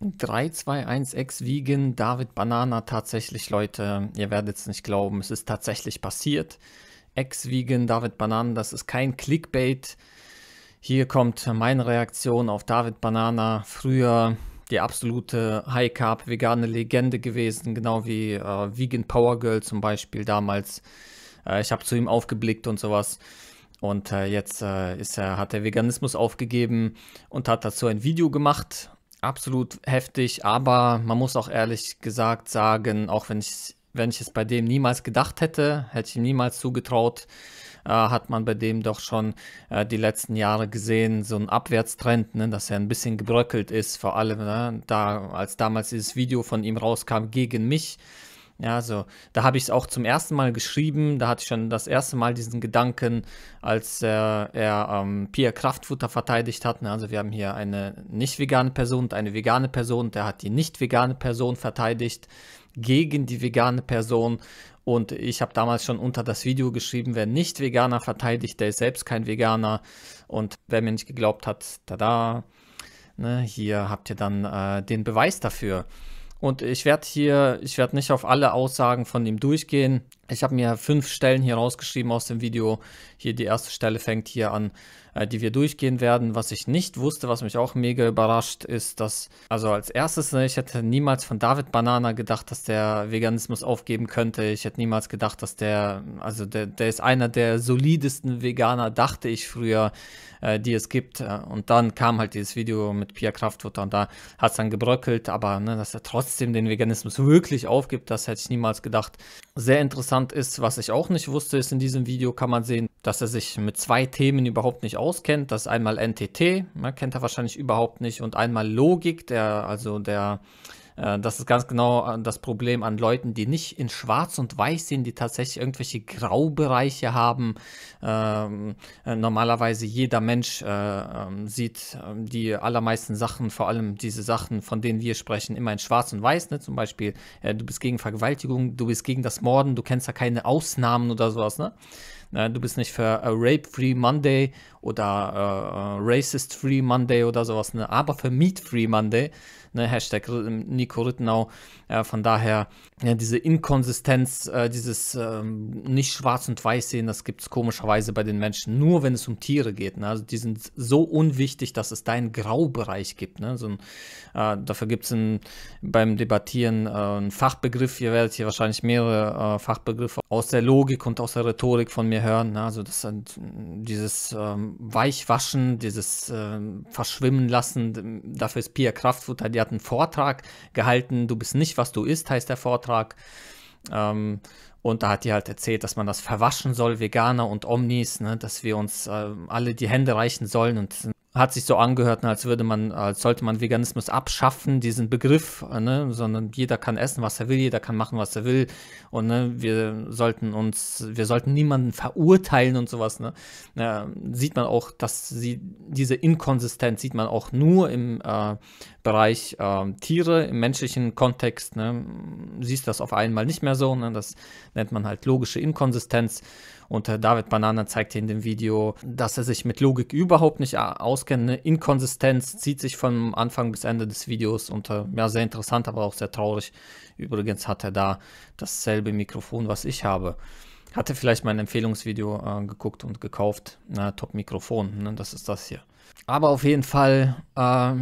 3216 wiegen David Banana tatsächlich, Leute, ihr werdet es nicht glauben, es ist tatsächlich passiert. Ex-Vegan David Banana, das ist kein Clickbait. Hier kommt meine Reaktion auf David Banana. Früher die absolute High Carb vegane Legende gewesen, genau wie äh, Vegan Power Girl zum Beispiel damals. Äh, ich habe zu ihm aufgeblickt und sowas. Und äh, jetzt äh, ist er, hat der Veganismus aufgegeben und hat dazu ein Video gemacht Absolut heftig, aber man muss auch ehrlich gesagt sagen, auch wenn ich, wenn ich es bei dem niemals gedacht hätte, hätte ich ihm niemals zugetraut, äh, hat man bei dem doch schon äh, die letzten Jahre gesehen, so einen Abwärtstrend, ne, dass er ein bisschen gebröckelt ist, vor allem ne, da, als damals dieses Video von ihm rauskam gegen mich ja, so. Da habe ich es auch zum ersten Mal geschrieben. Da hatte ich schon das erste Mal diesen Gedanken, als äh, er ähm, Pia Kraftfutter verteidigt hat. Ne? Also wir haben hier eine nicht vegane Person und eine vegane Person. Der hat die nicht vegane Person verteidigt gegen die vegane Person. Und ich habe damals schon unter das Video geschrieben, wer nicht Veganer verteidigt, der ist selbst kein Veganer. Und wer mir nicht geglaubt hat, tada, ne, hier habt ihr dann äh, den Beweis dafür. Und ich werde hier, ich werde nicht auf alle Aussagen von ihm durchgehen. Ich habe mir fünf Stellen hier rausgeschrieben aus dem Video. Hier die erste Stelle fängt hier an äh, die wir durchgehen werden. Was ich nicht wusste, was mich auch mega überrascht, ist, dass, also als erstes, ne, ich hätte niemals von David Banana gedacht, dass der Veganismus aufgeben könnte. Ich hätte niemals gedacht, dass der, also der, der ist einer der solidesten Veganer, dachte ich früher, äh, die es gibt. Äh, und dann kam halt dieses Video mit Pia Kraftfutter und da hat es dann gebröckelt, aber ne, dass er trotzdem den Veganismus wirklich aufgibt, das hätte ich niemals gedacht. Sehr interessant ist, was ich auch nicht wusste, ist in diesem Video kann man sehen, dass er sich mit zwei Themen überhaupt nicht aus auskennt, das ist einmal NTT, man ne, kennt er wahrscheinlich überhaupt nicht, und einmal Logik, der, also der, äh, das ist ganz genau äh, das Problem an Leuten, die nicht in Schwarz und Weiß sind, die tatsächlich irgendwelche Graubereiche haben. Ähm, äh, normalerweise jeder Mensch äh, ähm, sieht ähm, die allermeisten Sachen, vor allem diese Sachen, von denen wir sprechen, immer in Schwarz und Weiß. Ne? Zum Beispiel, äh, du bist gegen Vergewaltigung, du bist gegen das Morden, du kennst ja keine Ausnahmen oder sowas. Ne? Äh, du bist nicht für Rape Free Monday oder äh, äh, Racist Free Monday oder sowas, ne? aber für Meat Free Monday, ne? Hashtag ähm, Nico Rittenau. Äh, von daher, ja, diese Inkonsistenz, äh, dieses ähm, nicht schwarz und weiß sehen, das gibt es komischerweise bei den Menschen, nur wenn es um Tiere geht. Ne? Also die sind so unwichtig, dass es da einen Graubereich gibt. Ne? So ein, äh, dafür gibt es beim Debattieren äh, einen Fachbegriff, ihr werdet hier wahrscheinlich mehrere Fachbegriffe aus der Logik und aus der Rhetorik von mir hören. Ne? Also das sind dieses ähm, Weichwaschen, dieses äh, Verschwimmen lassen. Dafür ist Pia Kraftfutter, die hat einen Vortrag gehalten. Du bist nicht, was du isst, heißt der Vortrag. Ähm, und da hat die halt erzählt, dass man das verwaschen soll, Veganer und Omnis, ne, dass wir uns äh, alle die Hände reichen sollen und hat sich so angehört, als würde man, als sollte man Veganismus abschaffen, diesen Begriff, ne? sondern jeder kann essen, was er will, jeder kann machen, was er will. Und ne, wir sollten uns, wir sollten niemanden verurteilen und sowas. Ne? Ja, sieht man auch, dass sie diese Inkonsistenz sieht man auch nur im äh, Bereich äh, Tiere, im menschlichen Kontext. Ne? Siehst das auf einmal nicht mehr so. Ne? Das nennt man halt logische Inkonsistenz. Und äh, David Banana zeigte in dem Video, dass er sich mit Logik überhaupt nicht äh, auskennt. Eine Inkonsistenz zieht sich von Anfang bis Ende des Videos und äh, ja, sehr interessant, aber auch sehr traurig. Übrigens hat er da dasselbe Mikrofon, was ich habe. Hatte vielleicht mein Empfehlungsvideo äh, geguckt und gekauft. Na, top Mikrofon, ne? das ist das hier. Aber auf jeden Fall äh,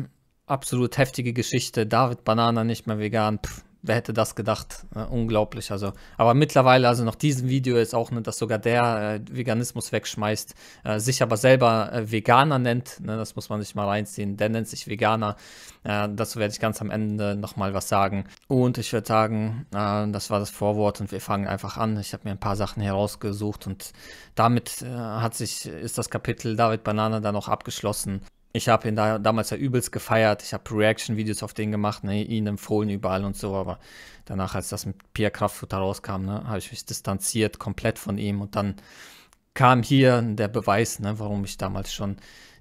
absolut heftige Geschichte. David Banana nicht mehr vegan. Pff, Wer hätte das gedacht? Äh, unglaublich. Also, aber mittlerweile, also nach diesem Video ist auch, ne, dass sogar der äh, Veganismus wegschmeißt, äh, sich aber selber äh, Veganer nennt. Ne, das muss man sich mal reinziehen. Der nennt sich Veganer. Äh, dazu werde ich ganz am Ende nochmal was sagen. Und ich würde sagen, äh, das war das Vorwort und wir fangen einfach an. Ich habe mir ein paar Sachen herausgesucht und damit hat sich, ist das Kapitel David Banana dann auch abgeschlossen ich habe ihn da, damals ja übelst gefeiert. Ich habe Reaction-Videos auf den gemacht, ne, ihn empfohlen überall und so. Aber danach, als das mit Pierre Kraftfutter rauskam, ne, habe ich mich distanziert komplett von ihm. Und dann kam hier der Beweis, ne, warum ich damals schon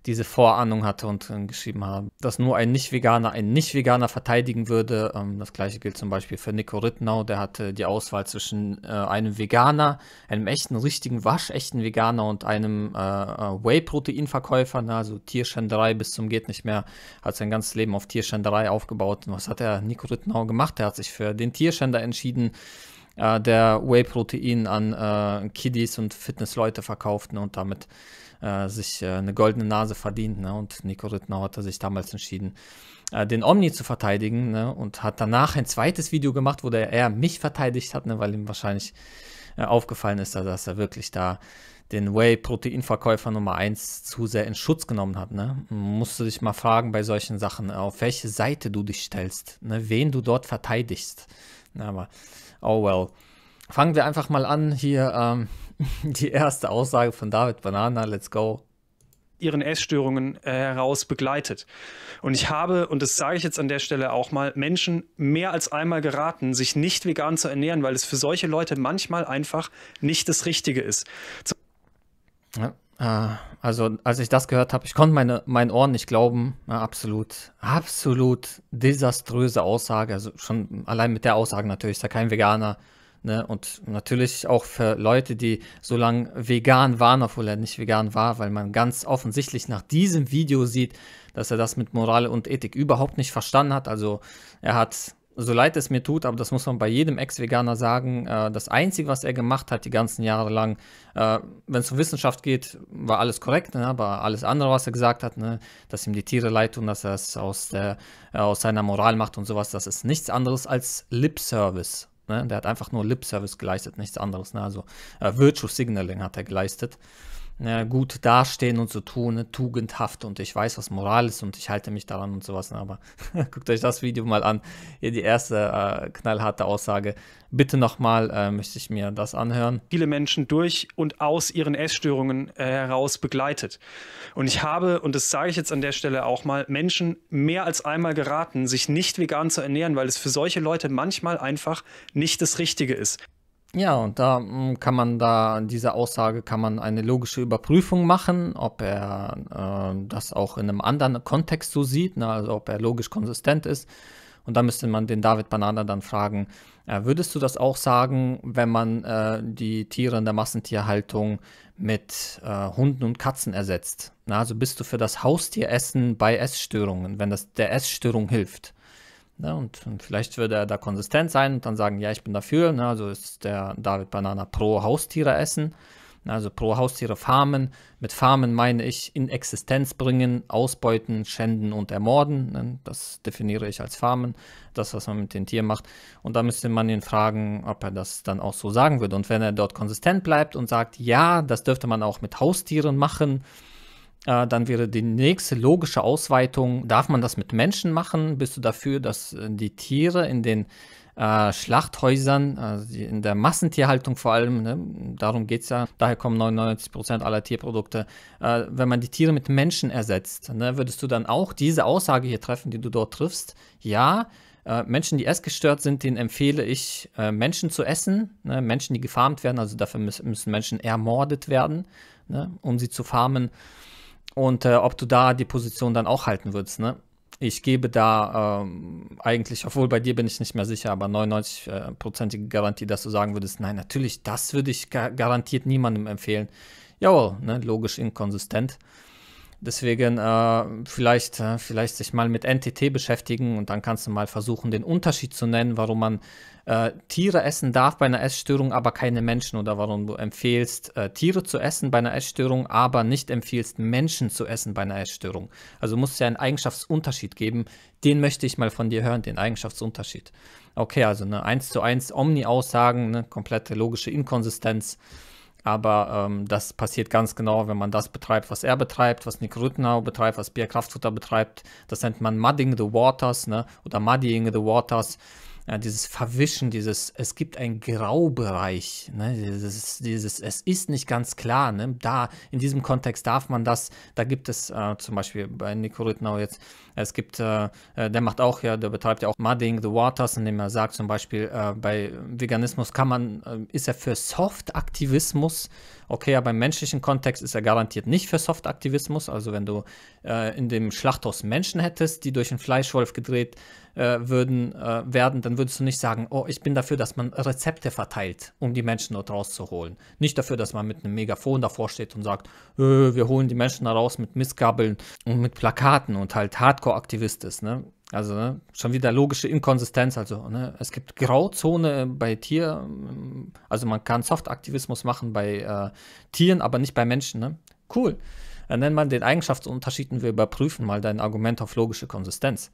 diese Vorahnung hatte und äh, geschrieben haben, dass nur ein Nicht-Veganer einen Nicht-Veganer verteidigen würde. Ähm, das gleiche gilt zum Beispiel für Nico Rittnau, der hatte die Auswahl zwischen äh, einem Veganer, einem echten, richtigen, waschechten Veganer und einem äh, äh Whey-Protein-Verkäufer, ne? also Tierschänderei bis zum geht nicht mehr, hat sein ganzes Leben auf Tierschänderei aufgebaut. Und was hat er Nico Rittnau gemacht? Er hat sich für den Tierschänder entschieden, äh, der Whey-Protein an äh, Kiddies und Fitnessleute verkauften ne? und damit äh, sich äh, eine goldene Nase verdient. Ne? Und Nico Rittner hatte sich damals entschieden, äh, den Omni zu verteidigen ne? und hat danach ein zweites Video gemacht, wo der, er mich verteidigt hat, ne? weil ihm wahrscheinlich äh, aufgefallen ist, dass er wirklich da den Whey-Proteinverkäufer Nummer 1 zu sehr in Schutz genommen hat. Ne? Musst du dich mal fragen bei solchen Sachen, auf welche Seite du dich stellst, ne? wen du dort verteidigst. aber, oh well. Fangen wir einfach mal an hier. Ähm, die erste Aussage von David Banana, let's go, ihren Essstörungen äh, heraus begleitet. Und ich habe, und das sage ich jetzt an der Stelle auch mal, Menschen mehr als einmal geraten, sich nicht vegan zu ernähren, weil es für solche Leute manchmal einfach nicht das Richtige ist. ja, äh, also als ich das gehört habe, ich konnte meine, meinen Ohren nicht glauben. Ja, absolut, absolut desaströse Aussage. Also schon allein mit der Aussage natürlich, ist da kein Veganer Ne? Und natürlich auch für Leute, die so lange vegan waren, obwohl er nicht vegan war, weil man ganz offensichtlich nach diesem Video sieht, dass er das mit Moral und Ethik überhaupt nicht verstanden hat. Also er hat so leid es mir tut, aber das muss man bei jedem Ex-Veganer sagen, äh, das Einzige, was er gemacht hat die ganzen Jahre lang, äh, wenn es um Wissenschaft geht, war alles korrekt, ne? aber alles andere, was er gesagt hat, ne? dass ihm die Tiere leid tun, dass er es aus, der, äh, aus seiner Moral macht und sowas, das ist nichts anderes als Lip-Service. Ne? Der hat einfach nur Lip-Service geleistet, nichts anderes. Ne? Also äh, Virtual Signaling hat er geleistet äh, gut dastehen und so tun, ne? tugendhaft und ich weiß, was Moral ist und ich halte mich daran und sowas. Ne? Aber guckt euch das Video mal an. Hier die erste äh, knallharte Aussage. Bitte nochmal äh, möchte ich mir das anhören. Viele Menschen durch und aus ihren Essstörungen äh, heraus begleitet. Und ich habe, und das sage ich jetzt an der Stelle auch mal, Menschen mehr als einmal geraten, sich nicht vegan zu ernähren, weil es für solche Leute manchmal einfach nicht das Richtige ist. Ja, und da mm, kann man da, an dieser Aussage kann man eine logische Überprüfung machen, ob er äh, das auch in einem anderen Kontext so sieht, ne, also ob er logisch konsistent ist. Und da müsste man den David Banana dann fragen, äh, würdest du das auch sagen, wenn man äh, die Tiere in der Massentierhaltung mit äh, Hunden und Katzen ersetzt? Na, also bist du für das Haustieressen bei Essstörungen, wenn das der Essstörung hilft? Ne? Und, und, vielleicht würde er da konsistent sein und dann sagen, ja, ich bin dafür. Ne? Also ist der David Banana pro Haustiere essen. Ne? Also pro Haustiere farmen. Mit farmen meine ich in Existenz bringen, ausbeuten, schänden und ermorden. Ne? Das definiere ich als farmen, das, was man mit den Tieren macht. Und da müsste man ihn fragen, ob er das dann auch so sagen würde. Und wenn er dort konsistent bleibt und sagt, ja, das dürfte man auch mit Haustieren machen, äh, dann wäre die nächste logische Ausweitung, darf man das mit Menschen machen? Bist du dafür, dass äh, die Tiere in den äh, Schlachthäusern, also in der Massentierhaltung vor allem, ne, darum geht es ja, daher kommen 99% aller Tierprodukte, äh, wenn man die Tiere mit Menschen ersetzt, ne, würdest du dann auch diese Aussage hier treffen, die du dort triffst? Ja, äh, Menschen, die essgestört sind, denen empfehle ich, Menschen zu essen, ne, Menschen, die gefarmt werden, also dafür müssen Menschen ermordet werden, ne, um sie zu farmen. Und äh, ob du da die Position dann auch halten würdest, ne? Ich gebe da ähm, eigentlich, obwohl bei dir bin ich nicht mehr sicher, aber 99-prozentige äh, Garantie, dass du sagen würdest, nein, natürlich, das würde ich gar garantiert niemandem empfehlen. Jawohl, ne? logisch inkonsistent. Deswegen äh, vielleicht, äh, vielleicht sich mal mit NTT beschäftigen und dann kannst du mal versuchen, den Unterschied zu nennen, warum man äh, Tiere essen darf bei einer Essstörung, aber keine Menschen oder warum du empfehlst, äh, Tiere zu essen bei einer Essstörung, aber nicht empfiehlst, Menschen zu essen bei einer Essstörung. Also muss es ja einen Eigenschaftsunterschied geben. Den möchte ich mal von dir hören, den Eigenschaftsunterschied. Okay, also ne, eine 1 zu 1 Omni-Aussagen, eine komplette logische Inkonsistenz. Aber ähm, das passiert ganz genau, wenn man das betreibt, was er betreibt, was Nick Rüttenau betreibt, was Bia Kraftfutter betreibt. Das nennt man Mudding the Waters ne? oder Muddying the Waters. Ja, dieses Verwischen, dieses, es gibt einen Graubereich, ne? dieses, dieses, es ist nicht ganz klar, ne? da, in diesem Kontext darf man das, da gibt es äh, zum Beispiel bei Nico Rüttenau jetzt es gibt, äh, äh, der macht auch, ja, der betreibt ja auch Mudding the Waters, indem er sagt zum Beispiel, äh, bei Veganismus kann man, äh, ist er für Soft-Aktivismus, okay, aber im menschlichen Kontext ist er garantiert nicht für Soft-Aktivismus, also wenn du äh, in dem Schlachthaus Menschen hättest, die durch einen Fleischwolf gedreht würden, werden, dann würdest du nicht sagen, oh, ich bin dafür, dass man Rezepte verteilt, um die Menschen dort rauszuholen. Nicht dafür, dass man mit einem Megafon davor steht und sagt, wir holen die Menschen da raus mit Missgabeln und mit Plakaten und halt hart Hardcore-Aktivist ist. Ne? Also ne? schon wieder logische Inkonsistenz. Also ne? es gibt Grauzone bei Tier. Also man kann Soft-Aktivismus machen bei äh, Tieren, aber nicht bei Menschen. Ne? Cool. Dann nennt man den Eigenschaftsunterschied und wir überprüfen mal dein Argument auf logische Konsistenz.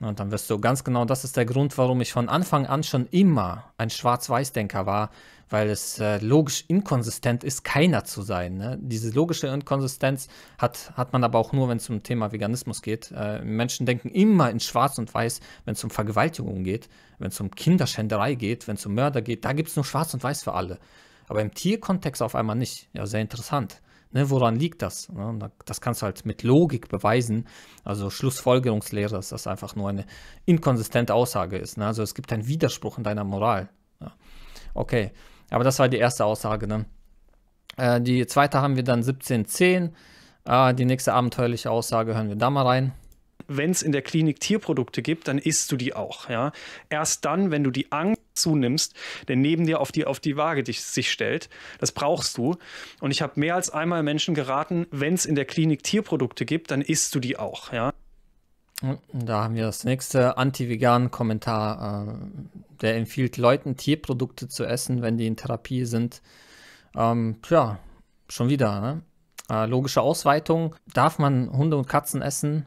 Und dann wirst du ganz genau, das ist der Grund, warum ich von Anfang an schon immer ein Schwarz-Weiß-Denker war weil es äh, logisch inkonsistent ist, keiner zu sein. Ne? Diese logische Inkonsistenz hat, hat man aber auch nur, wenn es um Thema Veganismus geht. Äh, Menschen denken immer in Schwarz und Weiß, wenn es um Vergewaltigung geht, wenn es um Kinderschänderei geht, wenn es um Mörder geht. Da gibt es nur Schwarz und Weiß für alle. Aber im Tierkontext auf einmal nicht. Ja, sehr interessant. Ne, woran liegt das? das kannst du halt mit Logik beweisen. Also Schlussfolgerungslehre, dass das einfach nur eine inkonsistente Aussage ist. Ne? Also es gibt einen Widerspruch in deiner Moral. Okay. Aber das war die erste Aussage. Ne? Äh, die zweite haben wir dann 1710. Äh, die nächste abenteuerliche Aussage hören wir da mal rein wenn es in der Klinik Tierprodukte gibt, dann isst du die auch. Ja? Erst dann, wenn du die Angst zunimmst, der neben dir auf die, auf die Waage dich, sich stellt. Das brauchst du. Und ich habe mehr als einmal Menschen geraten, wenn es in der Klinik Tierprodukte gibt, dann isst du die auch. Ja? Da haben wir das nächste Anti-Vegan-Kommentar. Äh, der empfiehlt Leuten, Tierprodukte zu essen, wenn die in Therapie sind. Ähm, tja, schon wieder. Ne? Äh, logische Ausweitung. Darf man Hunde und Katzen essen,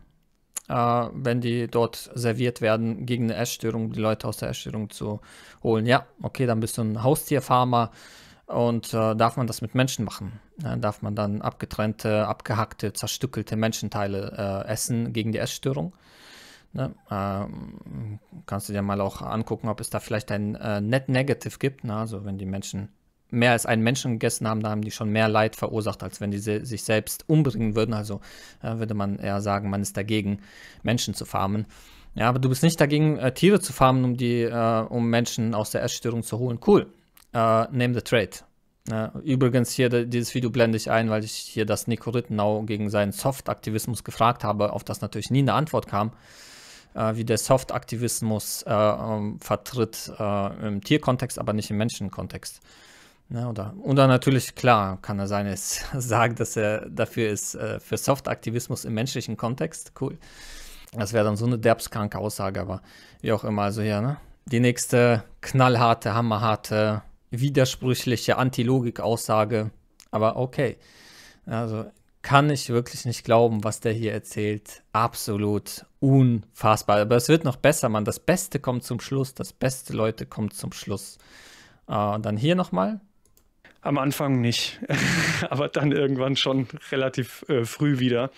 äh, wenn die dort serviert werden, gegen eine Essstörung, die Leute aus der Essstörung zu holen? Ja, okay, dann bist du ein Haustierfarmer. Und äh, darf man das mit Menschen machen? Ja, darf man dann abgetrennte, abgehackte, zerstückelte Menschenteile äh, essen gegen die Essstörung? Ne? Ähm, kannst du dir mal auch angucken, ob es da vielleicht ein äh, Net Negative gibt. Ne? Also wenn die Menschen mehr als einen Menschen gegessen haben, da haben die schon mehr Leid verursacht, als wenn die se sich selbst umbringen würden. Also äh, würde man eher sagen, man ist dagegen, Menschen zu farmen. Ja, aber du bist nicht dagegen, äh, Tiere zu farmen, um die, äh, um Menschen aus der Essstörung zu holen. Cool. Uh, name the Trade. Uh, äh, übrigens hier dieses Video blende ich ein, weil ich hier das Nico Rittenau gegen seinen Soft-Aktivismus gefragt habe, auf das natürlich nie eine Antwort kam, uh, wie der Soft-Aktivismus um, ähm, vertritt im Tierkontext, aber nicht im Menschenkontext. Ne, oder, oder natürlich, klar, kann er sein, ist, sagt, dass er dafür ist, für Soft-Aktivismus im menschlichen Kontext. Cool. Das wäre dann so eine derbskranke Aussage, aber wie auch immer. Also hier, ne? Die nächste knallharte, hammerharte widersprüchliche Antilogik-Aussage. Aber okay. Also kann ich wirklich nicht glauben, was der hier erzählt. Absolut unfassbar. Aber es wird noch besser, Mann. Das Beste kommt zum Schluss. Das Beste, Leute, kommt zum Schluss. Äh, und dann hier nochmal. Am Anfang nicht, aber dann irgendwann schon relativ äh, früh wieder.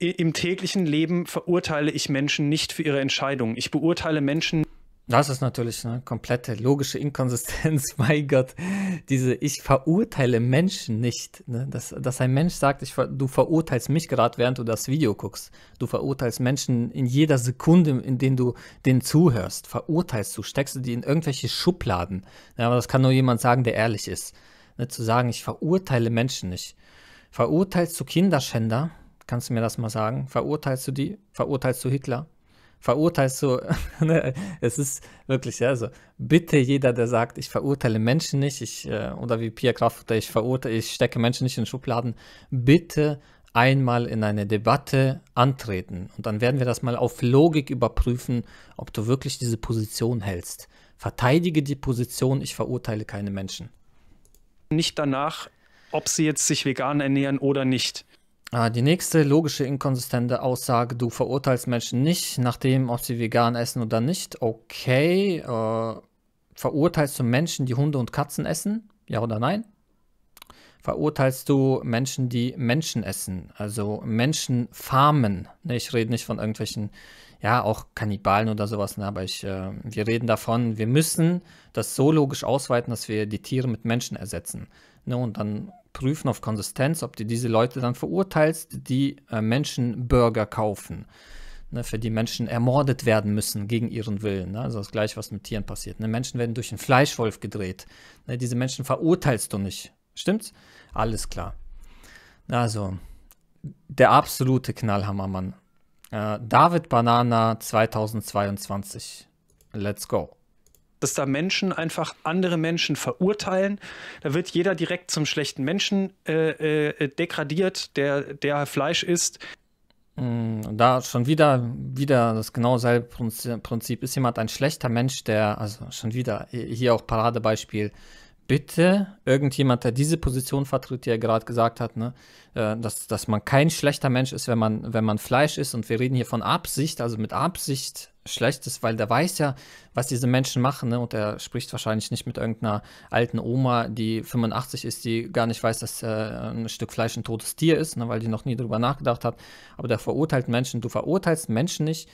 I Im täglichen Leben verurteile ich Menschen nicht für ihre Entscheidungen. Ich beurteile Menschen das ist natürlich eine komplette logische Inkonsistenz. mein Gott, diese ich verurteile Menschen nicht. Ne? Dass, dass ein Mensch sagt, ich, du verurteilst mich gerade, während du das Video guckst. Du verurteilst Menschen in jeder Sekunde, in denen du denen zuhörst. Verurteilst du, steckst du die in irgendwelche Schubladen. Ja, aber das kann nur jemand sagen, der ehrlich ist. Ne? Zu sagen, ich verurteile Menschen nicht. Verurteilst du Kinderschänder? Kannst du mir das mal sagen? Verurteilst du die? Verurteilst du Hitler? verurteilst du, ne? es ist wirklich, ja, also bitte jeder, der sagt, ich verurteile Menschen nicht, ich, äh, oder wie Pia Kraftfutter, ich verurteile, ich stecke Menschen nicht in Schubladen, bitte einmal in eine Debatte antreten und dann werden wir das mal auf Logik überprüfen, ob du wirklich diese Position hältst. Verteidige die Position, ich verurteile keine Menschen. Nicht danach, ob sie jetzt sich vegan ernähren oder nicht. Äh, die nächste logische inkonsistente Aussage, du verurteilst Menschen nicht nachdem, ob sie vegan essen oder nicht. Okay, äh, verurteilst du Menschen, die Hunde und Katzen essen? Ja oder nein? Verurteilst du Menschen, die Menschen essen, also Menschen farmen? ich rede nicht von irgendwelchen ja, auch Kannibalen oder sowas, ne? aber ich, äh, wir reden davon, wir müssen das so logisch ausweiten, dass wir die Tiere mit Menschen ersetzen. Ne? Und dann prüfen auf Konsistenz, ob du diese Leute dann verurteilst, die äh, Menschen Burger kaufen. Ne? Für die Menschen ermordet werden müssen gegen ihren Willen. Ne? Also das gleiche, was mit Tieren passiert. Ne? Menschen werden durch einen Fleischwolf gedreht. Ne? Diese Menschen verurteilst du nicht. Stimmt's? Alles klar. Also, der absolute Knallhammer, Mann. Äh, David Banana 2022. Let's go dass da Menschen einfach andere Menschen verurteilen. Da wird jeder direkt zum schlechten Menschen äh, äh, degradiert, der, der Fleisch isst. Mm, da schon wieder, wieder das genau selbe Prinzip. Ist jemand ein schlechter Mensch, der, also schon wieder, hier auch Paradebeispiel, bitte irgendjemand, der diese Position vertritt, die er gerade gesagt hat, ne, äh, dass, dass man kein schlechter Mensch ist, wenn man, wenn man Fleisch ist. Und wir reden hier von Absicht, also mit Absicht Schlechtes, weil der weiß ja, was diese Menschen machen. Ne? Und er spricht wahrscheinlich nicht mit irgendeiner alten Oma, die 85 ist, die gar nicht weiß, dass äh, ein Stück Fleisch ein totes Tier ist, ne? weil die noch nie drüber nachgedacht hat. Aber der verurteilt Menschen. Du verurteilst Menschen nicht,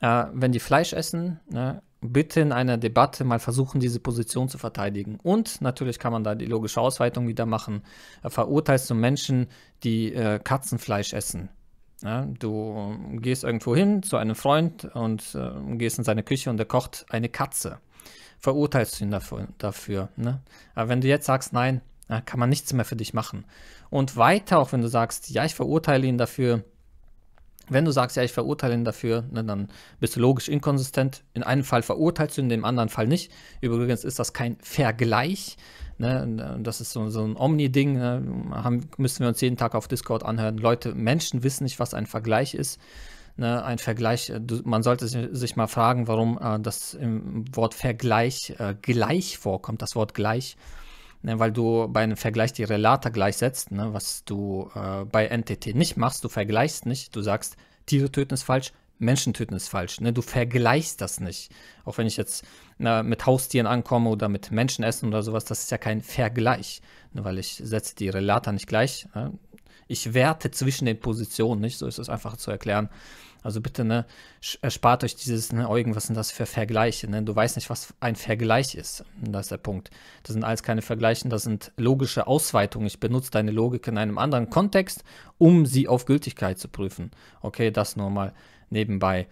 äh, wenn die Fleisch essen. Ne? bitte in einer Debatte mal versuchen, diese Position zu verteidigen. Und natürlich kann man da die logische Ausweitung wieder machen. Verurteilst du Menschen, die äh, Katzenfleisch essen? Ja, du gehst irgendwo hin zu einem Freund und äh, gehst in seine Küche und er kocht eine Katze. Verurteilst du ihn dafür. dafür ne? Aber wenn du jetzt sagst, nein, äh, kann man nichts mehr für dich machen. Und weiter, auch wenn du sagst, ja, ich verurteile ihn dafür, wenn du sagst, ja, ich verurteile ihn dafür, ne, dann bist du logisch inkonsistent. In einem Fall verurteilst du ihn, in dem anderen Fall nicht. Übrigens ist das kein Vergleich. Ne? Das ist so, so ein Omni-Ding. Ne? müssen wir uns jeden Tag auf Discord anhören. Leute, Menschen wissen nicht, was ein Vergleich ist. Ne? Ein Vergleich, äh, du, man sollte sich mal fragen, warum äh, das im Wort Vergleich äh, gleich vorkommt, das Wort gleich ne, weil du bei einem Vergleich die Relata gleichsetzt, ne, was du äh, bei NTT nicht machst. Du vergleichst nicht, du sagst, Tiere töten ist falsch, Menschen töten ist falsch. Ne? Du vergleichst das nicht. Auch wenn ich jetzt na, mit Haustieren ankomme oder mit Menschen essen oder sowas, das ist ja kein Vergleich, ne? weil ich setze die Relata nicht gleich. Ne? ich werte zwischen den Positionen, nicht? So ist es einfach zu erklären. Also bitte, ne, erspart euch dieses, ne, Eugen, oh, was sind das für Vergleiche, ne? Du weißt nicht, was ein Vergleich ist. Das ist der Punkt. Das sind alles keine Vergleiche, das sind logische Ausweitungen. Ich benutze deine Logik in einem anderen Kontext, um sie auf Gültigkeit zu prüfen. Okay, das nur mal nebenbei.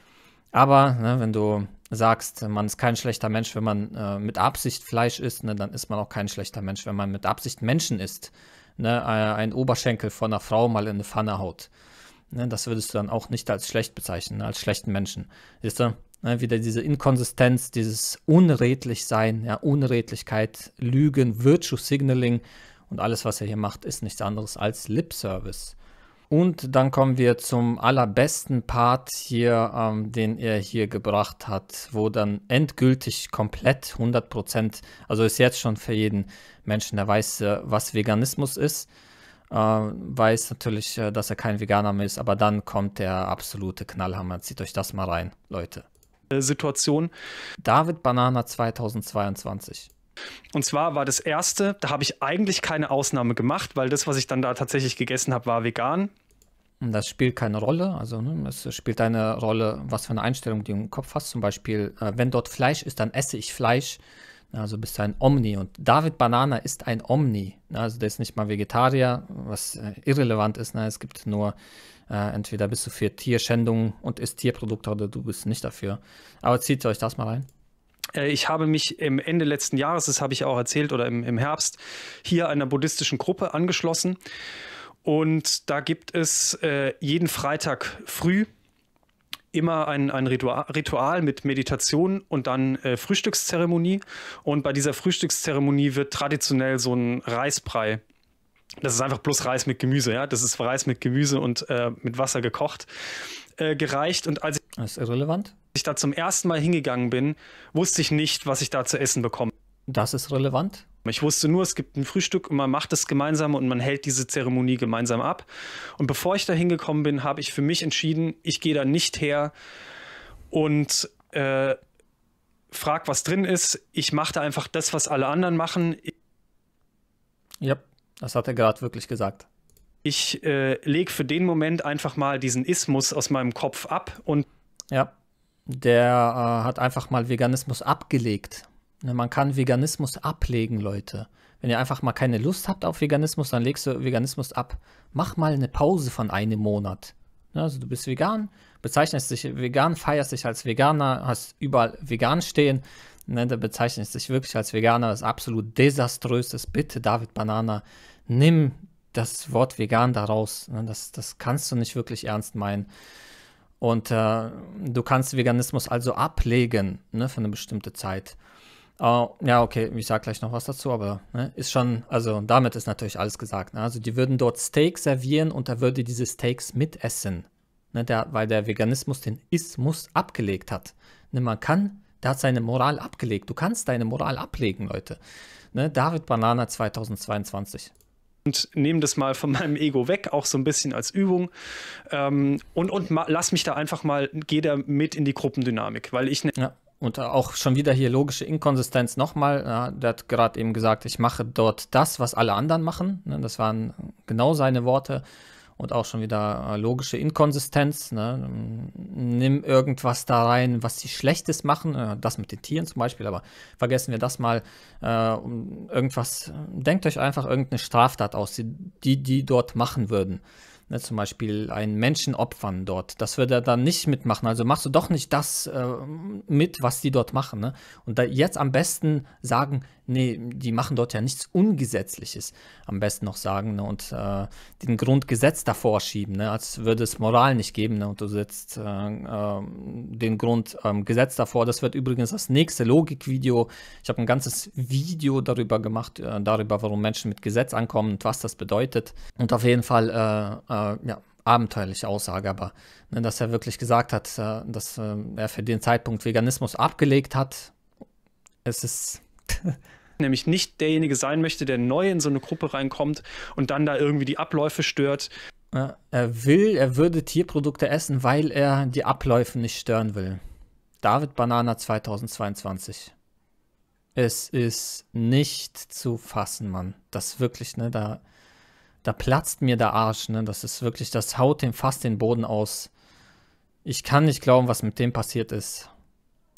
Aber ne, wenn du sagst, man ist kein schlechter Mensch, wenn man äh, mit Absicht Fleisch isst, ne, dann ist man auch kein schlechter Mensch, wenn man mit Absicht Menschen isst ne, äh, ein Oberschenkel von einer Frau mal in eine Pfanne haut. Ne, das würdest du dann auch nicht als schlecht bezeichnen, ne, als schlechten Menschen. Siehst du? Ne, wieder diese Inkonsistenz, dieses Unredlichsein, ja, Unredlichkeit, Lügen, Virtue Signaling und alles, was er hier macht, ist nichts anderes als Lip Service. Und dann kommen wir zum allerbesten Part hier, ähm, den er hier gebracht hat, wo dann endgültig komplett 100%, also ist jetzt schon für jeden Menschen, der weiß, äh, was Veganismus ist, äh, weiß natürlich, äh, dass er kein Veganer mehr ist, aber dann kommt der absolute Knallhammer. Zieht euch das mal rein, Leute. Äh, Situation. David Banana 2022. Und zwar war das erste, da habe ich eigentlich keine Ausnahme gemacht, weil das, was ich dann da tatsächlich gegessen habe, war vegan. Das spielt keine Rolle. Also ne, es spielt eine Rolle, was für eine Einstellung du im Kopf hast. Zum Beispiel, äh, wenn dort Fleisch ist, dann esse ich Fleisch. Also bist du ein Omni. Und David Banana ist ein Omni. Also der ist nicht mal Vegetarier, was äh, irrelevant ist. Ne? Es gibt nur, äh, entweder bist du für Tierschändungen und isst Tierprodukte oder du bist nicht dafür. Aber zieht euch das mal rein. Äh, ich habe mich im Ende letzten Jahres, das habe ich auch erzählt, oder im, im Herbst, hier einer buddhistischen Gruppe angeschlossen. Und da gibt es äh, jeden Freitag früh immer ein, ein Ritual, mit Meditation und dann äh, Frühstückszeremonie. Und bei dieser Frühstückszeremonie wird traditionell so ein Reisbrei. Das ist einfach bloß Reis mit Gemüse, ja. Das ist Reis mit Gemüse und äh, mit Wasser gekocht äh, gereicht. Und als das ist irrelevant. ich da zum ersten Mal hingegangen bin, wusste ich nicht, was ich da zu essen bekomme. Das ist relevant. Ich wusste nur, es gibt ein Frühstück und man macht es gemeinsam und man hält diese Zeremonie gemeinsam ab. Und bevor ich da hingekommen bin, habe ich für mich entschieden, ich gehe da nicht her und äh, frag, was drin ist. Ich mache da einfach das, was alle anderen machen. Ja, das hat er gerade wirklich gesagt. Ich äh, lege für den Moment einfach mal diesen Ismus aus meinem Kopf ab und. Ja, der äh, hat einfach mal Veganismus abgelegt. Ne, man kann Veganismus ablegen, Leute. Wenn ihr einfach mal keine Lust habt auf Veganismus, dann legst du Veganismus ab. Mach mal eine Pause von einem Monat. Ne, also du bist vegan, bezeichnest dich vegan, feierst dich als Veganer, hast überall vegan stehen. Ne, da bezeichnest dich wirklich als Veganer, das ist absolut desaströs Bitte, David Banana, nimm das Wort vegan daraus. Ne, das, das kannst du nicht wirklich ernst meinen. Und äh, du kannst Veganismus also ablegen ne, für eine bestimmte Zeit. Uh, ja, okay, ich sage gleich noch was dazu, aber ne, ist schon, also damit ist natürlich alles gesagt. Ne? Also die würden dort Steaks servieren und er würde diese Steaks mitessen, ne, der, weil der Veganismus den Ismus abgelegt hat. Ne, man kann, der hat seine Moral abgelegt. Du kannst deine Moral ablegen, Leute. Ne, David Banana 2022 und nehme das mal von meinem Ego weg, auch so ein bisschen als Übung. Ähm, und und lass mich da einfach mal, geh da mit in die Gruppendynamik, weil ich ne ja und auch schon wieder hier logische Inkonsistenz nochmal. Ja, der hat gerade eben gesagt, ich mache dort das, was alle anderen machen. Ne, das waren genau seine Worte. Und auch schon wieder äh, logische Inkonsistenz. Ne? Nimm irgendwas da rein, was sie Schlechtes machen. Das mit den Tieren zum Beispiel, aber vergessen wir das mal. Äh, irgendwas, denkt euch einfach irgendeine Straftat aus, die die dort machen würden ne, zum Beispiel einen Menschen opfern dort. Das würde er dann nicht mitmachen. Also machst du doch nicht das äh, mit, was die dort machen. Ne? Und jetzt am besten sagen, nee, die machen dort ja nichts Ungesetzliches. Am besten noch sagen ne? und äh, den Grundgesetz davor schieben, ne? als würde es Moral nicht geben. Ne? Und du setzt äh, ähm, den Grundgesetz ähm, davor. Das wird übrigens das nächste Logikvideo. Ich habe ein ganzes Video darüber gemacht, äh, darüber, warum Menschen mit Gesetz ankommen und was das bedeutet. Und auf jeden Fall äh, äh, äh, ja, abenteuerliche Aussage, aber ne, dass er wirklich gesagt hat, äh, dass äh, er für den Zeitpunkt Veganismus abgelegt hat, es ist. nämlich nicht derjenige sein möchte, der neu in so eine Gruppe reinkommt und dann da irgendwie die Abläufe stört. Ja, er will, er würde Tierprodukte essen, weil er die Abläufe nicht stören will. David Banana 2022. Es ist nicht zu fassen, Mann. Das wirklich, ne, da da platzt mir der Arsch, ne? Das ist wirklich, das haut dem fast den Boden aus. Ich kann nicht glauben, was mit dem passiert ist.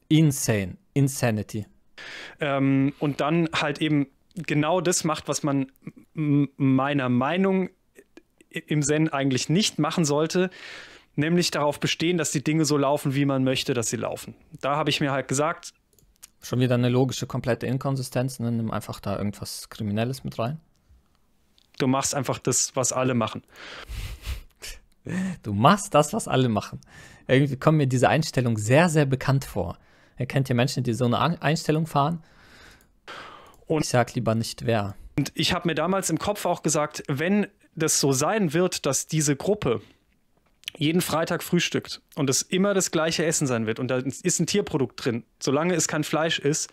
Insane. Insanity. Ähm, und dann halt eben genau das macht, was man meiner Meinung im Zen eigentlich nicht machen sollte, nämlich darauf bestehen, dass die Dinge so laufen, wie man möchte, dass sie laufen. Da habe ich mir halt gesagt. Schon wieder eine logische, komplette Inkonsistenz, ne? nimm einfach da irgendwas Kriminelles mit rein. Du machst einfach das, was alle machen. Du machst das, was alle machen. Irgendwie kommt mir diese Einstellung sehr, sehr bekannt vor. Ihr kennt ja Menschen, die so eine Einstellung fahren. Und ich sag lieber nicht wer. Und ich habe mir damals im Kopf auch gesagt, wenn das so sein wird, dass diese Gruppe jeden Freitag frühstückt und es immer das gleiche Essen sein wird und da ist ein Tierprodukt drin, solange es kein Fleisch ist,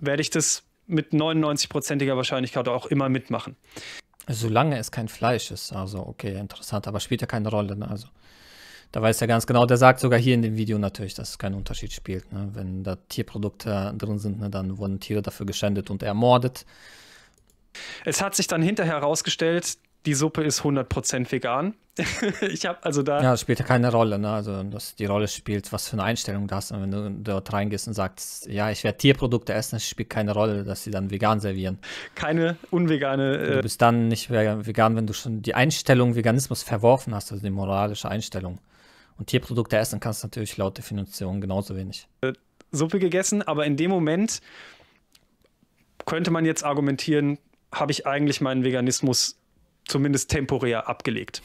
werde ich das mit 99%iger Wahrscheinlichkeit auch immer mitmachen. Solange es kein Fleisch ist, also okay, interessant, aber spielt ja keine Rolle. Ne? Also, da weiß er ganz genau, der sagt sogar hier in dem Video natürlich, dass es keinen Unterschied spielt. Ne? Wenn da Tierprodukte drin sind, ne, dann wurden Tiere dafür geschändet und ermordet. Es hat sich dann hinterher herausgestellt, die Suppe ist 100% vegan. ich habe also da. Ja, spielt ja keine Rolle, ne? Also dass die Rolle spielt, was für eine Einstellung du hast. Und wenn du dort reingehst und sagst, ja, ich werde Tierprodukte essen, spielt keine Rolle, dass sie dann vegan servieren. Keine unvegane. Äh du bist dann nicht vegan, wenn du schon die Einstellung Veganismus verworfen hast, also die moralische Einstellung. Und Tierprodukte essen kannst du natürlich laut Definition genauso wenig. Äh, Suppe gegessen, aber in dem Moment könnte man jetzt argumentieren, habe ich eigentlich meinen Veganismus zumindest temporär abgelegt.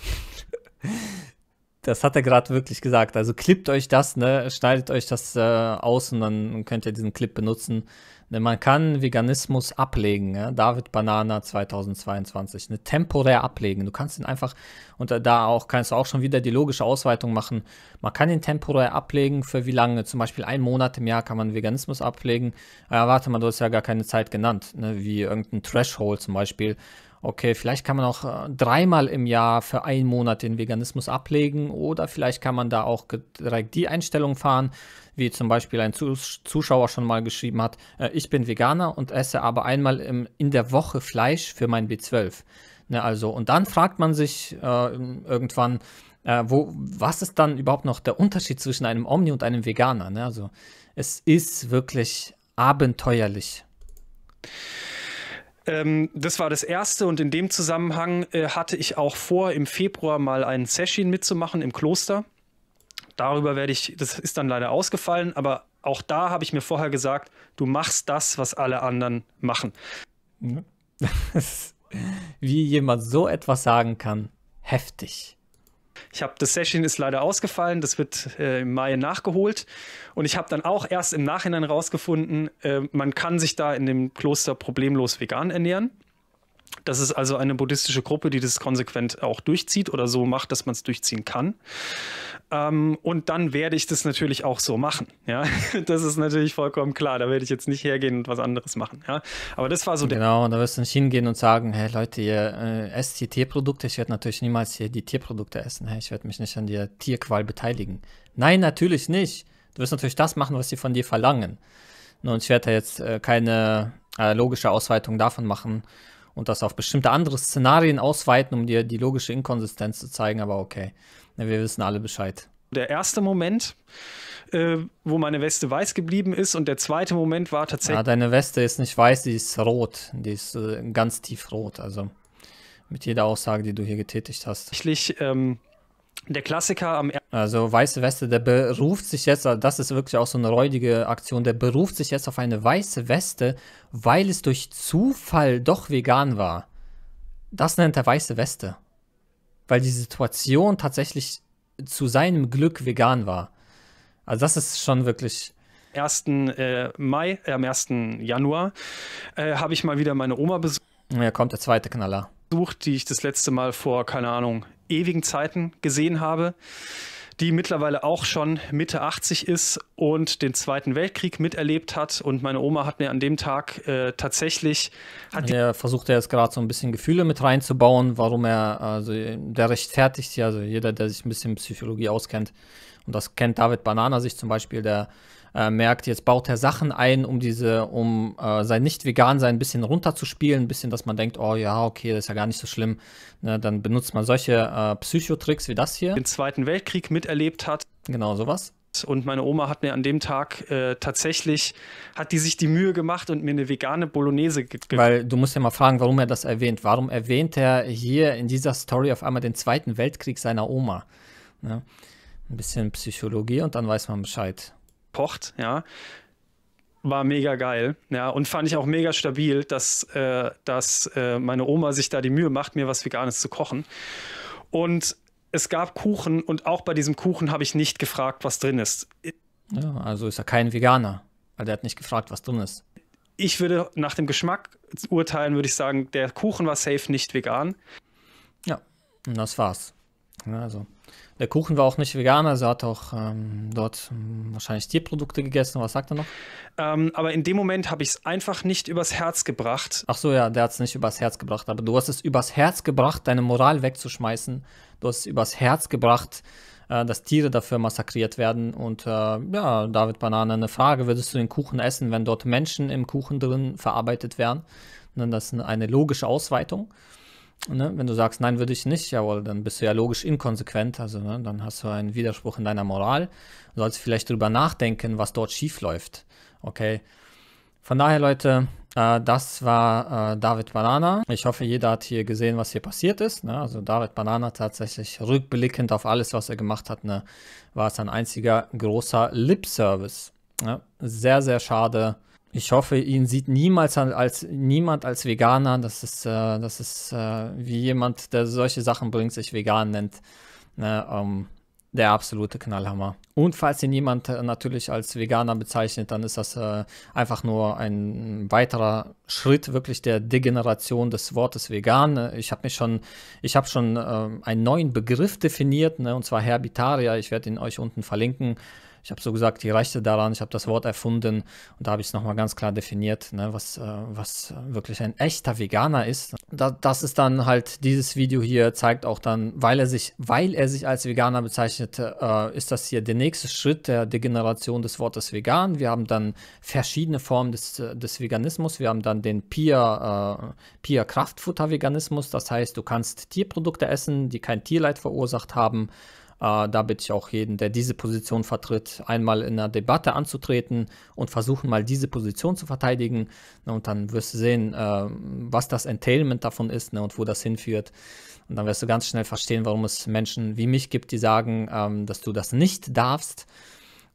Das hat er gerade wirklich gesagt. Also klippt euch das, ne? schneidet euch das äh, aus und dann könnt ihr diesen Clip benutzen. Ne, man kann Veganismus ablegen. Ja? David Banana 2022. Ne, temporär ablegen. Du kannst ihn einfach, und da auch kannst du auch schon wieder die logische Ausweitung machen. Man kann ihn temporär ablegen für wie lange? Zum Beispiel einen Monat im Jahr kann man Veganismus ablegen. Ja, ah, warte mal, du hast ja gar keine Zeit genannt. Ne? Wie irgendein Threshold zum Beispiel okay, vielleicht kann man auch äh, dreimal im Jahr für einen Monat den Veganismus ablegen oder vielleicht kann man da auch direkt die Einstellung fahren, wie zum Beispiel ein Zuschauer schon mal geschrieben hat, äh, ich bin Veganer und esse aber einmal in der Woche Fleisch für mein B12. Ne, also, und dann fragt man sich äh, irgendwann, wo, was ist dann überhaupt noch der Unterschied zwischen einem Omni und einem Veganer? Ne, also, es ist wirklich abenteuerlich. Ähm, das war das erste und in dem Zusammenhang äh, hatte ich auch vor, im Februar mal einen Session mitzumachen im Kloster. Darüber werde ich, das ist dann leider ausgefallen, aber auch da habe ich mir vorher gesagt, du machst das, was alle anderen machen. Wie jemand so etwas sagen kann, heftig. Ich habe das Session ist leider ausgefallen, das wird äh, im Mai nachgeholt und ich habe dann auch erst im Nachhinein herausgefunden, äh, man kann sich da in dem Kloster problemlos vegan ernähren. Das ist also eine buddhistische Gruppe, die das konsequent auch durchzieht oder so macht, dass man es durchziehen kann. Ähm, und dann werde ich das natürlich auch so machen. Ja, das ist natürlich vollkommen klar. Da werde ich jetzt nicht hergehen und was anderes machen. Ja, aber das war so der. Genau, und da wirst du nicht hingehen und sagen: Hey Leute, ihr äh, esst hier Tierprodukte. Ich werde natürlich niemals hier die Tierprodukte essen. Hey, ich werde mich nicht an der Tierqual beteiligen. Nein, natürlich nicht. Du wirst natürlich das machen, was sie von dir verlangen. Und ich werde da jetzt äh, keine äh, logische Ausweitung davon machen und das auf bestimmte andere Szenarien ausweiten, um dir die logische Inkonsistenz zu zeigen, aber okay wir wissen alle Bescheid. Der erste Moment, äh, wo meine Weste weiß geblieben ist und der zweite Moment war tatsächlich. Ja, deine Weste ist nicht weiß, die ist rot. Die ist äh, ganz tief rot. Also mit jeder Aussage, die du hier getätigt hast. Tatsächlich ähm, der Klassiker am. Er also weiße Weste, der beruft sich jetzt, das ist wirklich auch so eine räudige Aktion, der beruft sich jetzt auf eine weiße Weste, weil es durch Zufall doch vegan war. Das nennt er weiße Weste weil die Situation tatsächlich zu seinem Glück vegan war. Also das ist schon wirklich. 1. Äh, Mai, äh, am 1. Januar äh, habe ich mal wieder meine Oma besucht. Ja, kommt der zweite Knaller. Besucht, die ich das letzte Mal vor, keine Ahnung, ewigen Zeiten gesehen habe die mittlerweile auch schon Mitte 80 ist und den Zweiten Weltkrieg miterlebt hat. Und meine Oma hat mir an dem Tag äh, tatsächlich. Hat der versucht er jetzt gerade so ein bisschen Gefühle mit reinzubauen, warum er, also der rechtfertigt ja, also jeder, der sich ein bisschen Psychologie auskennt. Und das kennt David Banana sich zum Beispiel, der äh, merkt, jetzt baut er Sachen ein, um diese, um äh, sein Nicht-Vegan-Sein ein bisschen runterzuspielen, ein bisschen, dass man denkt, oh ja, okay, das ist ja gar nicht so schlimm. Ne, dann benutzt man solche äh, Psychotricks wie das hier. Den Zweiten Weltkrieg miterlebt hat. Genau, sowas. Und meine Oma hat mir an dem Tag äh, tatsächlich, hat die sich die Mühe gemacht und mir eine vegane Bolognese gegeben. Weil du musst ja mal fragen, warum er das erwähnt. Warum erwähnt er hier in dieser Story auf einmal den Zweiten Weltkrieg seiner Oma? Ne? Ein bisschen Psychologie und dann weiß man Bescheid gekocht, ja. War mega geil, ja, und fand ich auch mega stabil, dass, äh, dass äh, meine Oma sich da die Mühe macht, mir was Veganes zu kochen. Und es gab Kuchen und auch bei diesem Kuchen habe ich nicht gefragt, was drin ist. Ja, also ist er kein Veganer, weil also der hat nicht gefragt, was drin ist. Ich würde nach dem Geschmack urteilen, würde ich sagen, der Kuchen war safe nicht vegan. Ja, und das war's also der Kuchen war auch nicht vegan, also hat auch ähm, dort hm, wahrscheinlich Tierprodukte gegessen. Was sagt er noch? Ähm, aber in dem Moment habe ich es einfach nicht übers Herz gebracht. Ach so, ja, der hat es nicht übers Herz gebracht. Aber du hast es übers Herz gebracht, deine Moral wegzuschmeißen. Du hast es übers Herz gebracht, äh, dass Tiere dafür massakriert werden. Und äh, ja, David Banane, eine Frage: Würdest du den Kuchen essen, wenn dort Menschen im Kuchen drin verarbeitet wären? Und dann das ist eine logische Ausweitung. Ne? Wenn du sagst, nein, würde ich nicht, jawohl, dann bist du ja logisch inkonsequent, also ne? dann hast du einen Widerspruch in deiner Moral. Du sollst vielleicht drüber nachdenken, was dort schiefläuft, Okay. Von daher, Leute, äh, das war äh, David Banana. Ich hoffe, jeder hat hier gesehen, was hier passiert ist. Ne? Also David Banana tatsächlich rückblickend auf alles, was er gemacht hat, ne? war es ein einziger großer Lip-Service. Ne? Sehr, sehr schade ich hoffe, ihn sieht niemals als niemand als Veganer. Das ist, äh, das ist äh, wie jemand, der solche Sachen bringt, sich vegan nennt. Ne, ähm, der absolute Knallhammer. Und falls ihn jemand äh, natürlich als Veganer bezeichnet, dann ist das äh, einfach nur ein weiterer Schritt wirklich der Degeneration des Wortes vegan. Ich habe mich schon, ich habe schon äh, einen neuen Begriff definiert, ne, und zwar Herbitaria. Ich werde ihn euch unten verlinken. Ich habe so gesagt, die Rechte daran, ich habe das Wort erfunden und da habe ich es nochmal ganz klar definiert, ne, was, äh, was äh, wirklich ein echter Veganer ist. Da, das ist dann halt dieses Video hier, zeigt auch dann, weil er sich, weil er sich als Veganer bezeichnet, äh, ist das hier der nächste Schritt der Degeneration des Wortes vegan. Wir haben dann verschiedene Formen des, des Veganismus. Wir haben dann den Peer, äh, Peer Kraftfutter Veganismus, das heißt, du kannst Tierprodukte essen, die kein Tierleid verursacht haben. Äh, da bitte ich auch jeden, der diese Position vertritt, einmal in einer Debatte anzutreten und versuchen mal diese Position zu verteidigen. Ne, und dann wirst du sehen, äh, was das Entailment davon ist ne, und wo das hinführt. Und dann wirst du ganz schnell verstehen, warum es Menschen wie mich gibt, die sagen, ähm, dass du das nicht darfst.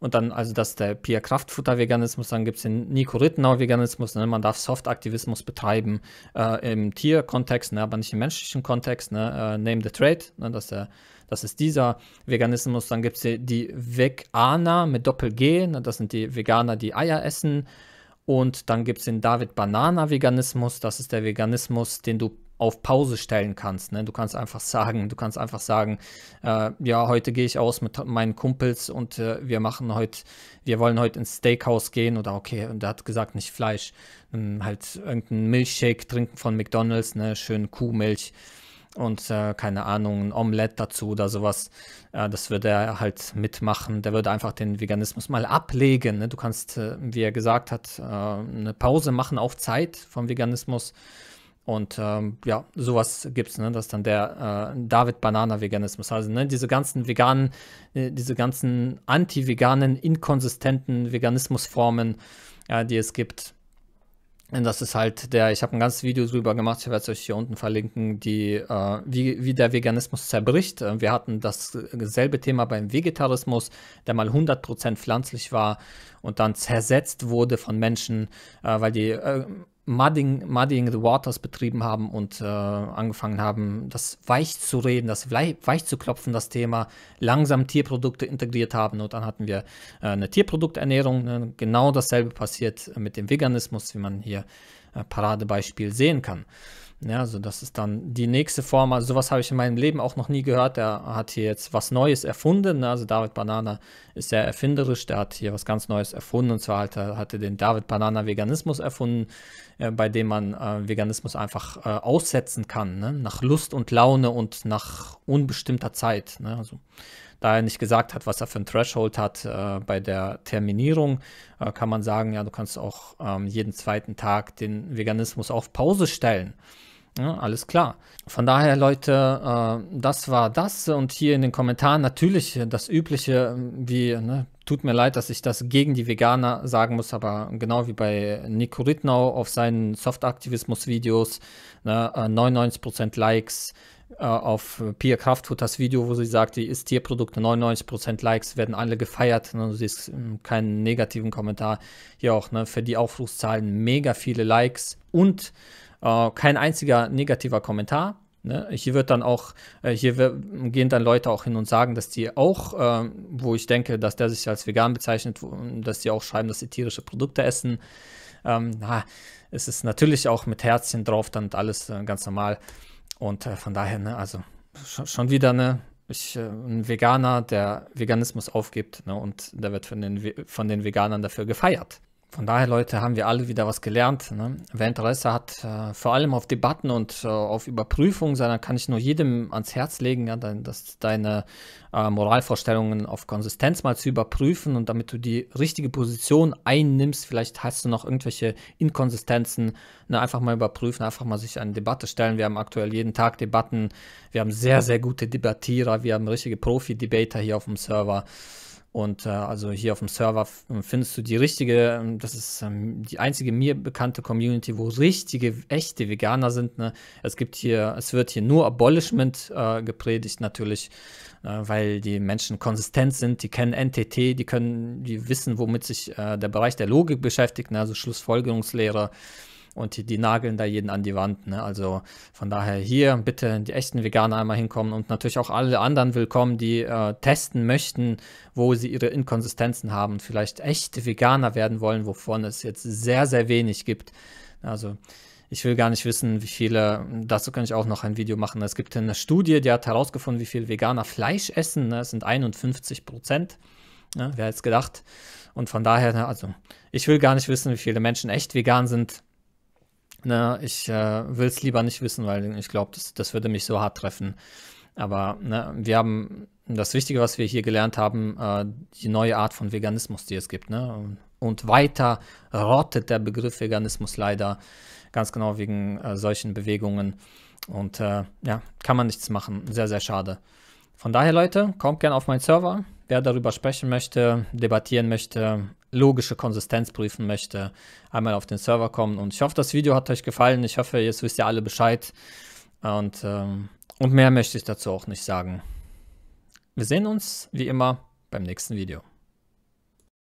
Und dann, also das ist der Pia Kraftfutter-Veganismus, dann gibt es den Nico Rittenau-Veganismus, ne? man darf Soft-Aktivismus betreiben äh, im Tier-Kontext, ne? aber nicht im menschlichen Kontext. Ne? Äh, name the Trade, ne? das ist der das ist dieser Veganismus. Dann gibt es die, Veganer mit Doppel-G. Das sind die Veganer, die Eier essen. Und dann gibt es den David-Banana-Veganismus. Das ist der Veganismus, den du auf Pause stellen kannst. Ne? Du kannst einfach sagen, du kannst einfach sagen, äh, ja, heute gehe ich aus mit meinen Kumpels und äh, wir machen heute, wir wollen heute ins Steakhouse gehen oder okay, und er hat gesagt, nicht Fleisch, ähm, halt irgendeinen Milchshake trinken von McDonalds, ne, schön Kuhmilch und äh, keine Ahnung, ein Omelette dazu oder sowas. Äh, das würde er halt mitmachen. Der würde einfach den Veganismus mal ablegen. Ne? Du kannst, äh, wie er gesagt hat, äh, eine Pause machen auf Zeit vom Veganismus. Und ähm, ja, sowas gibt's, ne? Das ist dann der äh, David Banana Veganismus. Also, ne, diese ganzen veganen, äh, diese ganzen anti-veganen, inkonsistenten Veganismusformen, die es gibt, und das ist halt der, ich habe ein ganzes Video drüber gemacht, ich werde es euch hier unten verlinken, die, äh, wie, wie der Veganismus zerbricht. Äh, wir hatten dasselbe Thema beim Vegetarismus, der mal 100% pflanzlich war und dann zersetzt wurde von Menschen, äh, weil die äh, Mudding, Mudding the Waters betrieben haben und äh, angefangen haben, das weich zu reden, das weich zu klopfen, das Thema, langsam Tierprodukte integriert haben. Und dann hatten wir äh, eine Tierprodukternährung. Ne? Genau dasselbe passiert mit dem Veganismus, wie man hier äh, Paradebeispiel sehen kann. Ja, also das ist dann die nächste Form. Also sowas habe ich in meinem Leben auch noch nie gehört. Der hat hier jetzt was Neues erfunden. Ne? Also David Banana ist sehr erfinderisch. Der hat hier was ganz Neues erfunden. Und zwar hat er, hat er den David Banana Veganismus erfunden, äh, bei dem man äh, Veganismus einfach äh, aussetzen kann. Ne? Nach Lust und Laune und nach unbestimmter Zeit. Ne? Also da er nicht gesagt hat, was er für ein Threshold hat äh, bei der Terminierung, äh, kann man sagen, ja, du kannst auch ähm, jeden zweiten Tag den Veganismus auf Pause stellen. Ja, alles klar. Von daher, Leute, äh, das war das. Und hier in den Kommentaren natürlich das Übliche, wie, ne, tut mir leid, dass ich das gegen die Veganer sagen muss, aber genau wie bei Nico Rittnau auf seinen Softaktivismus-Videos, ne, 99% äh, Likes, äh, auf Pia Kraftfurt das Video, wo sie sagt, die ist Tierprodukte, 99% Likes, werden alle gefeiert. Ne? Du siehst ähm, keinen negativen Kommentar. Hier auch, ne? für die Aufrufszahlen mega viele Likes und äh, kein einziger negativer Kommentar. Ne? Hier wird dann auch, äh, hier gehen dann Leute auch hin und sagen, dass die auch, äh, wo ich denke, dass der sich als vegan bezeichnet, dass die auch schreiben, dass sie tierische Produkte essen. Ähm, na, es ist natürlich auch mit Herzchen drauf, dann alles äh, ganz normal. Und äh, von daher, ne, also schon, schon wieder ne, ich, äh, ein Veganer, der Veganismus aufgibt, ne, und der wird von den, von den Veganern dafür gefeiert. Von daher, Leute, haben wir alle wieder was gelernt. Ne? Wer Interesse hat, äh, vor allem auf Debatten und äh, auf Überprüfungen, dann kann ich nur jedem ans Herz legen, ja, dann, dass deine äh, Moralvorstellungen auf Konsistenz mal zu überprüfen und damit du die richtige Position einnimmst. Vielleicht hast du noch irgendwelche Inkonsistenzen. Ne? Einfach mal überprüfen, einfach mal sich eine Debatte stellen. Wir haben aktuell jeden Tag Debatten. Wir haben sehr, sehr gute Debattierer. Wir haben richtige Profi-Debater hier auf dem Server. Und äh, also hier auf dem Server ähm, findest du die richtige, ähm, das ist ähm, die einzige mir bekannte Community, wo richtige, echte Veganer sind. Ne? Es gibt hier, es wird hier nur Abolishment äh, gepredigt natürlich, äh, weil die Menschen konsistent sind, die kennen NTT, die können, die wissen, womit sich äh, der Bereich der Logik beschäftigt, ne? also Schlussfolgerungslehre und die, die, nageln da jeden an die Wand. Ne? Also von daher hier bitte die echten Veganer einmal hinkommen und natürlich auch alle anderen willkommen, die äh, testen möchten, wo sie ihre Inkonsistenzen haben, vielleicht echte Veganer werden wollen, wovon es jetzt sehr, sehr wenig gibt. Also ich will gar nicht wissen, wie viele, dazu kann ich auch noch ein Video machen. Es gibt eine Studie, die hat herausgefunden, wie viel Veganer Fleisch essen. Ne? Das sind 51 Prozent. Ne? Wer hätte es gedacht? Und von daher, ne, also ich will gar nicht wissen, wie viele Menschen echt vegan sind. Ne, ich äh, will es lieber nicht wissen, weil ich glaube, das, das würde mich so hart treffen. Aber ne, wir haben das Wichtige, was wir hier gelernt haben, äh, die neue Art von Veganismus, die es gibt. Ne? Und weiter rottet der Begriff Veganismus leider ganz genau wegen äh, solchen Bewegungen. Und äh, ja, kann man nichts machen. Sehr, sehr schade. Von daher, Leute, kommt gerne auf meinen Server. Wer darüber sprechen möchte, debattieren möchte, logische Konsistenz prüfen möchte, einmal auf den Server kommen. Und ich hoffe, das Video hat euch gefallen. Ich hoffe, jetzt wisst ihr alle Bescheid. Und, ähm, und mehr möchte ich dazu auch nicht sagen. Wir sehen uns, wie immer, beim nächsten Video.